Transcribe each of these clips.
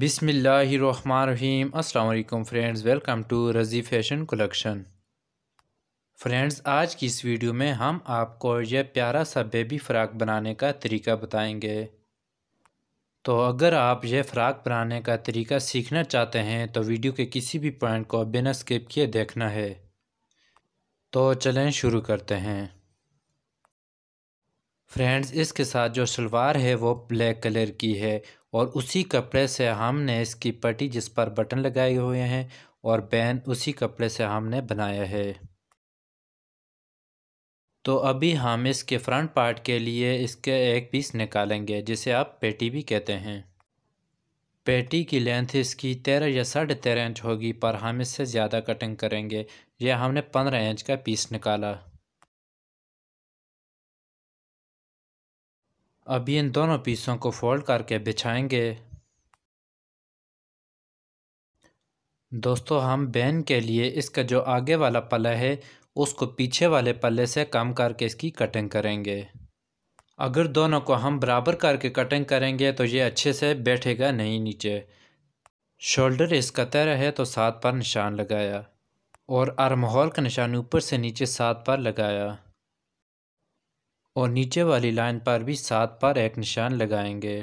बिसमीम् अल्लाम friends welcome to Razi fashion collection friends आज की इस वीडियो में हम आपको यह प्यारा सा बेबी फ़्राक बनाने का तरीका बताएंगे तो अगर आप यह फ़्राक बनाने का तरीका सीखना चाहते हैं तो वीडियो के किसी भी पॉइंट को बिना स्किप किए देखना है तो चलें शुरू करते हैं फ्रेंड्स इसके साथ जो शलवार है वो ब्लैक कलर की है और उसी कपड़े से हमने इसकी पट्टी जिस पर बटन लगाए हुए हैं और बैन उसी कपड़े से हमने बनाया है तो अभी हम इसके फ्रंट पार्ट के लिए इसके एक पीस निकालेंगे जिसे आप पेटी भी कहते हैं पेटी की लेंथ इसकी तेरह या साढ़े तेरह इंच होगी पर हम इससे ज़्यादा कटिंग करेंगे यह हमने पंद्रह इंच का पीस निकाला अभी इन दोनों पीसों को फोल्ड करके बिछाएंगे दोस्तों हम बैन के लिए इसका जो आगे वाला पल्ला है उसको पीछे वाले पल्ले से कम करके इसकी कटिंग करेंगे अगर दोनों को हम बराबर करके कटिंग करेंगे तो ये अच्छे से बैठेगा नहीं नीचे शोल्डर इसका तय है तो सात पर निशान लगाया और आर्म का निशान ऊपर से नीचे सात पर लगाया और नीचे वाली लाइन पर भी सात पर एक निशान लगाएंगे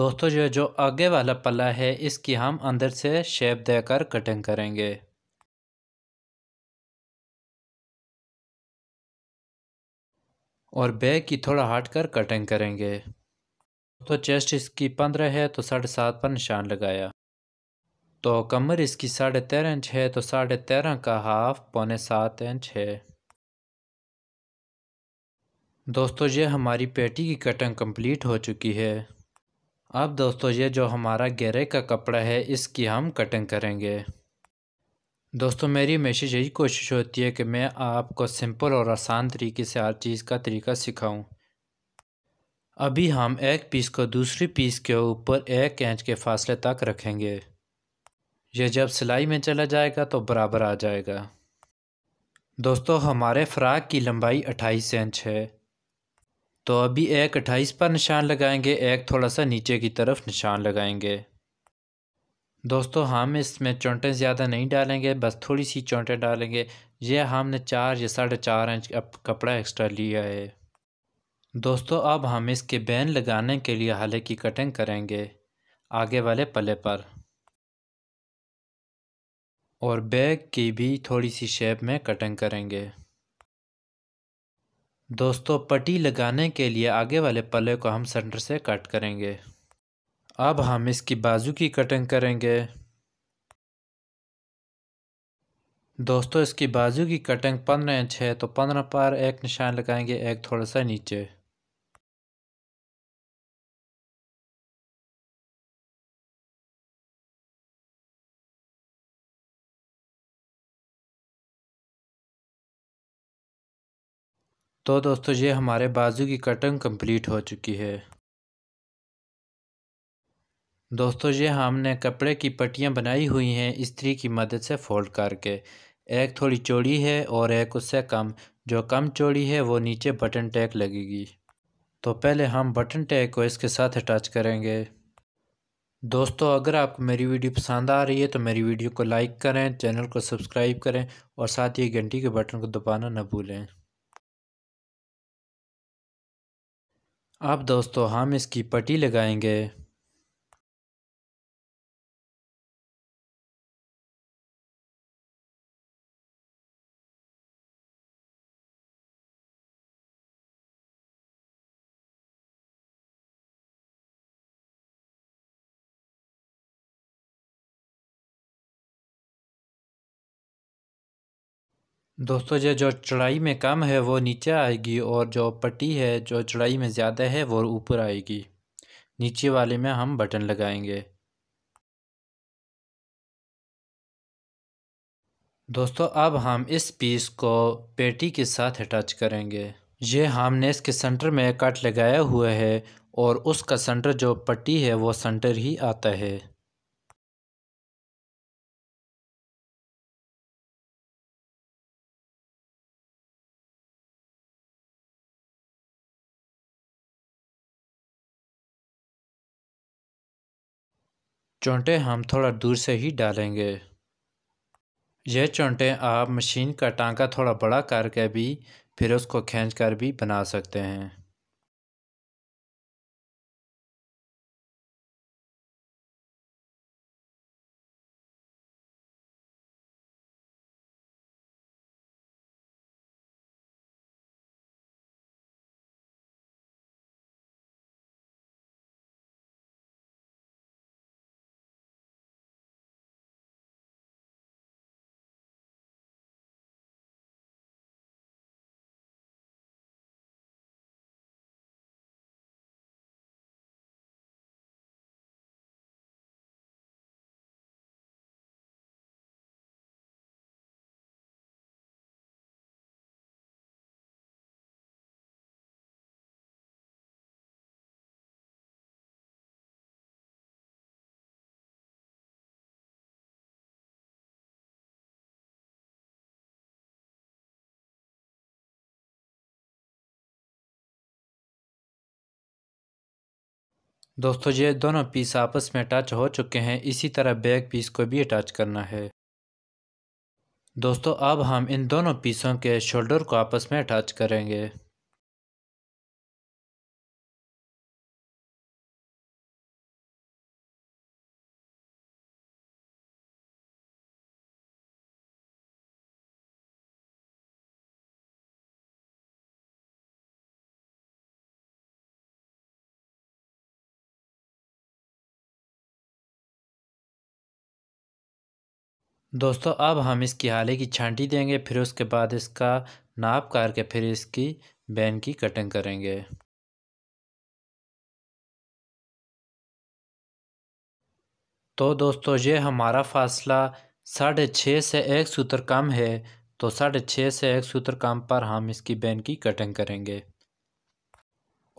दोस्तों जो जो आगे वाला पल्ला है इसकी हम अंदर से शेप देकर कटिंग करेंगे और बैग की थोड़ा हट कर कटिंग करेंगे तो चेस्ट इसकी पंद्रह है तो साढ़े सात पर निशान लगाया तो कमर इसकी साढ़े तेरह इंच है तो साढ़े तेरह का हाफ पौने सात इंच है दोस्तों ये हमारी पेटी की कटिंग कंप्लीट हो चुकी है अब दोस्तों ये जो हमारा गहरे का कपड़ा है इसकी हम कटिंग करेंगे दोस्तों मेरी हमेशा यही कोशिश होती है कि मैं आपको सिंपल और आसान तरीके से हर चीज़ का तरीका सिखाऊं। अभी हम एक पीस को दूसरी पीस के ऊपर एक इंच के फासले तक रखेंगे यह जब सिलाई में चला जाएगा तो बराबर आ जाएगा दोस्तों हमारे फ़्राक की लंबाई 28 इंच है तो अभी एक अट्ठाईस पर निशान लगाएंगे एक थोड़ा सा नीचे की तरफ निशान लगाएंगे दोस्तों हम इसमें चौंटें ज़्यादा नहीं डालेंगे बस थोड़ी सी चौंटें डालेंगे यह हमने चार या साढ़े चार इंच कपड़ा एक्स्ट्रा लिया है दोस्तों अब हम इसके बैन लगाने के लिए हले की कटिंग करेंगे आगे वाले पले पर और बैग की भी थोड़ी सी शेप में कटिंग करेंगे दोस्तों पट्टी लगाने के लिए आगे वाले पल्ले को हम सेंटर से कट करेंगे अब हम इसकी बाजू की कटिंग करेंगे दोस्तों इसकी बाजू की कटिंग पंद्रह इंच है तो पंद्रह पर एक निशान लगाएंगे एक थोड़ा सा नीचे तो दोस्तों ये हमारे बाजू की कटिंग कंप्लीट हो चुकी है दोस्तों ये हमने कपड़े की पट्टियाँ बनाई हुई हैं इस्त्री की मदद से फोल्ड करके एक थोड़ी चौड़ी है और एक उससे कम जो कम चौड़ी है वो नीचे बटन टैग लगेगी तो पहले हम बटन टैग को इसके साथ अटैच करेंगे दोस्तों अगर आपको मेरी वीडियो पसंद आ रही है तो मेरी वीडियो को लाइक करें चैनल को सब्सक्राइब करें और साथ ही घंटी के बटन को दबाना न भूलें अब दोस्तों हम इसकी पट्टी लगाएंगे दोस्तों ये जो चढ़ाई में कम है वो नीचे आएगी और जो पट्टी है जो चढ़ाई में ज़्यादा है वो ऊपर आएगी नीचे वाले में हम बटन लगाएंगे दोस्तों अब हम इस पीस को पेटी के साथ अटैच करेंगे ये हमने इसके सेंटर में कट लगाया हुआ है और उसका सेंटर जो पट्टी है वो सेंटर ही आता है चोंटे हम थोड़ा दूर से ही डालेंगे यह चोंटे आप मशीन का टांका थोड़ा बड़ा करके भी फिर उसको खींच कर भी बना सकते हैं दोस्तों ये दोनों पीस आपस में अटैच हो चुके हैं इसी तरह बैक पीस को भी अटैच करना है दोस्तों अब हम इन दोनों पीसों के शोल्डर को आपस में अटैच करेंगे दोस्तों अब हम इसकी हाले की छांटी देंगे फिर उसके बाद इसका नाप कार के फिर इसकी बैन की कटिंग करेंगे तो दोस्तों ये हमारा फासला साढ़े छः से एक सूत्र कम है तो साढ़े छः से एक सूत्र कम पर हम इसकी बैन की कटिंग करेंगे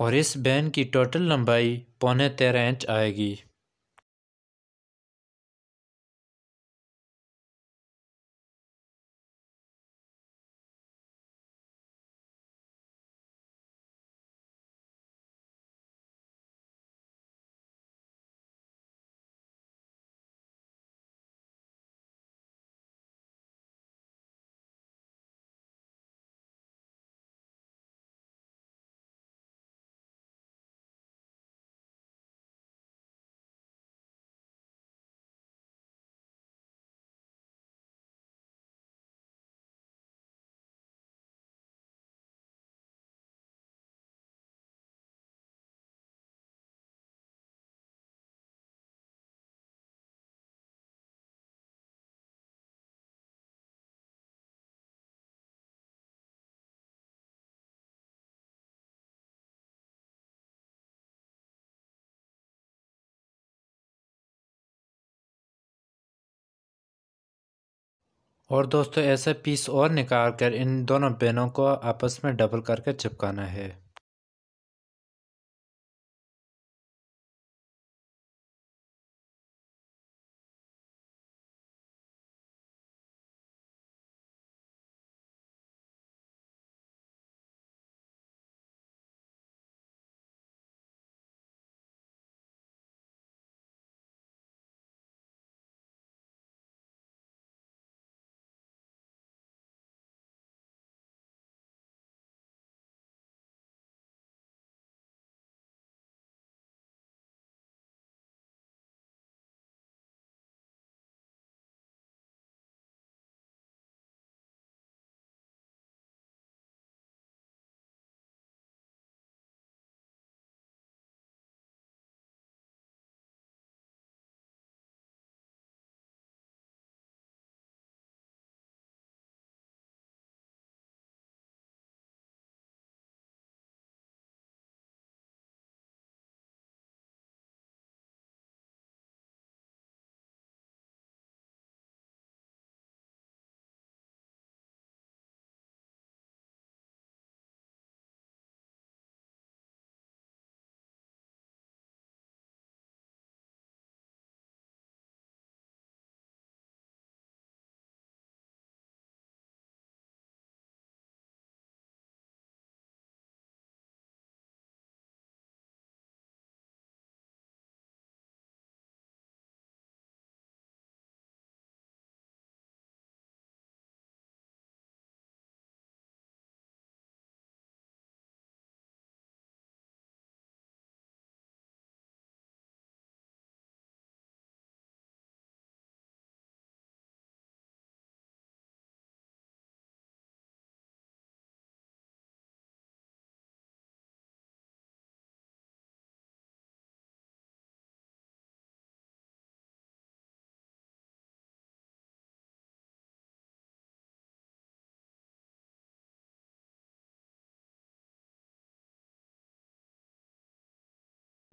और इस बैन की टोटल लंबाई पौने तेरह इंच आएगी और दोस्तों ऐसे पीस और निकाल कर इन दोनों पेनों को आपस में डबल करके चिपकाना है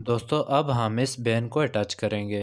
दोस्तों अब हम इस बैन को अटैच करेंगे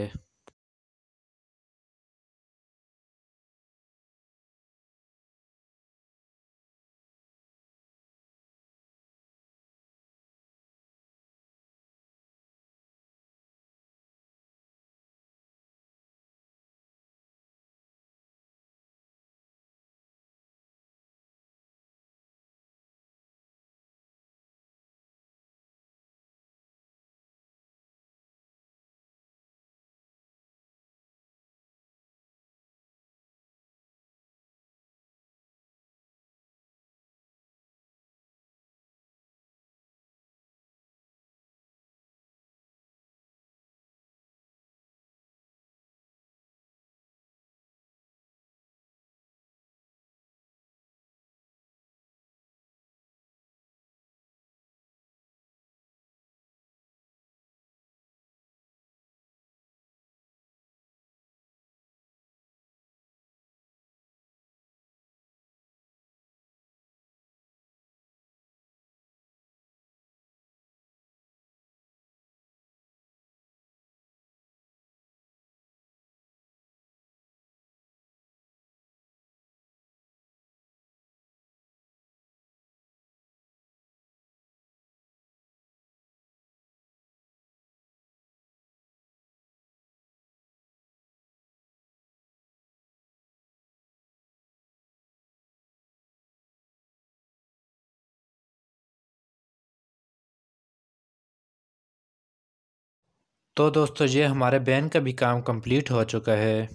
तो दोस्तों ये हमारे बैन का भी काम कंप्लीट हो चुका है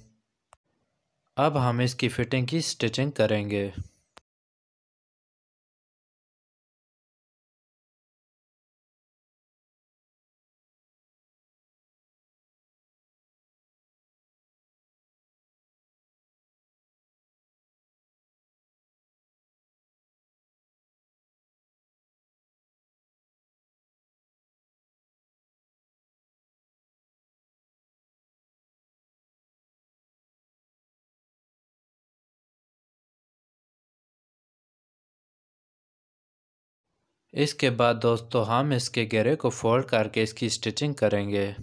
अब हम इसकी फ़िटिंग की स्टिचिंग करेंगे इसके बाद दोस्तों हम इसके घेरे को फोल्ड करके इसकी स्टिचिंग करेंगे